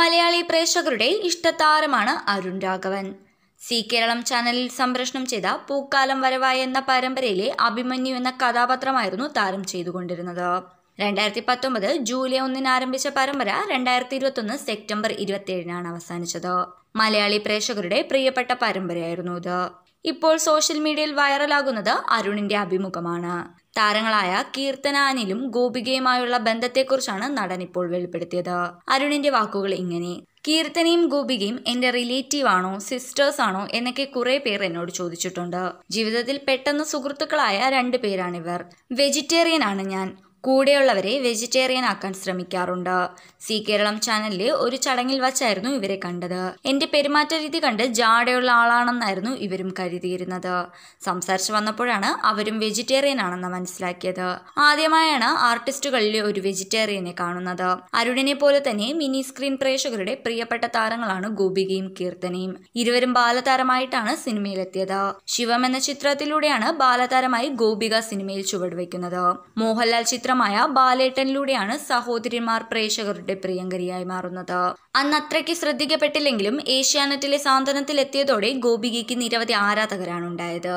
മലയാളി പ്രേക്ഷകരുടെ ഇഷ്ടതാരമാണ് അരുൺ രാഘവൻ സി കേരളം ചാനലിൽ സംപ്രേഷണം ചെയ്ത പൂക്കാലം വരവായ എന്ന പരമ്പരയിലെ അഭിമന്യു എന്ന കഥാപാത്രമായിരുന്നു താരം ചെയ്തുകൊണ്ടിരുന്നത് രണ്ടായിരത്തി പത്തൊമ്പത് ജൂലൈ ഒന്നിന് ആരംഭിച്ച പരമ്പര രണ്ടായിരത്തി ഇരുപത്തൊന്ന് സെപ്റ്റംബർ ഇരുപത്തിയേഴിനാണ് അവസാനിച്ചത് മലയാളി പ്രേക്ഷകരുടെ പ്രിയപ്പെട്ട പരമ്പരയായിരുന്നു ഇത് ഇപ്പോൾ സോഷ്യൽ മീഡിയയിൽ വൈറലാകുന്നത് അരുണിന്റെ അഭിമുഖമാണ് താരങ്ങളായ കീർത്തനാനിലും ഗോപികയുമായുള്ള ബന്ധത്തെക്കുറിച്ചാണ് നടൻ ഇപ്പോൾ വെളിപ്പെടുത്തിയത് അരുണിന്റെ വാക്കുകൾ ഇങ്ങനെ കീർത്തനയും ഗോപികയും എന്റെ റിലേറ്റീവ് ആണോ സിസ്റ്റേഴ്സ് ആണോ എന്നൊക്കെ കുറെ പേർ എന്നോട് ചോദിച്ചിട്ടുണ്ട് ജീവിതത്തിൽ പെട്ടെന്ന് സുഹൃത്തുക്കളായ രണ്ടു പേരാണിവർ വെജിറ്റേറിയൻ ആണ് ഞാൻ കൂടെയുള്ളവരെ വെജിറ്റേറിയൻ ആക്കാൻ ശ്രമിക്കാറുണ്ട് സി കേരളം ചാനലിലെ ഒരു ചടങ്ങിൽ വച്ചായിരുന്നു ഇവരെ കണ്ടത് എന്റെ പെരുമാറ്റ രീതി കണ്ട് ജാടയുള്ള ആളാണെന്നായിരുന്നു ഇവരും കരുതിയിരുന്നത് സംസാരിച്ചു വന്നപ്പോഴാണ് അവരും വെജിറ്റേറിയൻ ആണെന്ന് മനസ്സിലാക്കിയത് ആദ്യമായാണ് ആർട്ടിസ്റ്റുകളിലെ ഒരു വെജിറ്റേറിയനെ കാണുന്നത് അരുണിനെ പോലെ തന്നെ മിനി സ്ക്രീൻ പ്രേക്ഷകരുടെ പ്രിയപ്പെട്ട താരങ്ങളാണ് ഗോപികയും കീർത്തനയും ഇരുവരും ബാലതാരമായിട്ടാണ് സിനിമയിലെത്തിയത് ശിവം എന്ന ചിത്രത്തിലൂടെയാണ് ബാലതാരമായി ഗോപിക സിനിമയിൽ ചുവടുവെക്കുന്നത് മോഹൻലാൽ ചിത്രം ചിത്രമായ ബാലേട്ടനിലൂടെയാണ് സഹോദരിമാർ പ്രേക്ഷകരുടെ പ്രിയങ്കരിയായി മാറുന്നത് അന്ന് അത്രയ്ക്ക് ശ്രദ്ധിക്കപ്പെട്ടില്ലെങ്കിലും ഏഷ്യാനെറ്റിലെ സാന്ത്വനത്തിലെത്തിയതോടെ ഗോപികയ്ക്ക് നിരവധി ആരാധകരാണ് ഉണ്ടായത്